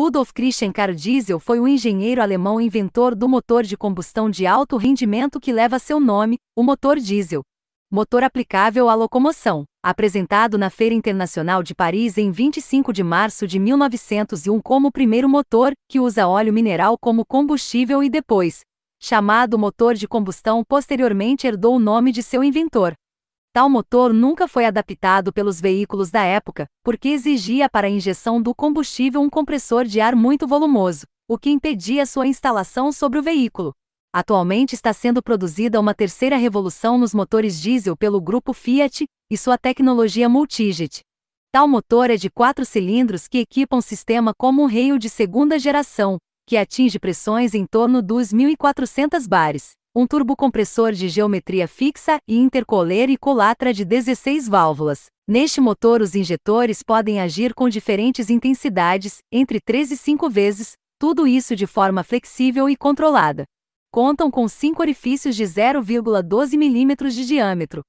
Rudolf Christian Karl Diesel foi o engenheiro alemão inventor do motor de combustão de alto rendimento que leva seu nome, o motor diesel. Motor aplicável à locomoção, apresentado na Feira Internacional de Paris em 25 de março de 1901 como o primeiro motor que usa óleo mineral como combustível e depois, chamado motor de combustão, posteriormente herdou o nome de seu inventor. Tal motor nunca foi adaptado pelos veículos da época, porque exigia para a injeção do combustível um compressor de ar muito volumoso, o que impedia sua instalação sobre o veículo. Atualmente está sendo produzida uma terceira revolução nos motores diesel pelo grupo Fiat e sua tecnologia multijet. Tal motor é de quatro cilindros que equipa um sistema como um rail de segunda geração, que atinge pressões em torno dos 1.400 bares um turbocompressor de geometria fixa e intercoler e colatra de 16 válvulas. Neste motor, os injetores podem agir com diferentes intensidades, entre 3 e 5 vezes, tudo isso de forma flexível e controlada. Contam com cinco orifícios de 0,12 mm de diâmetro,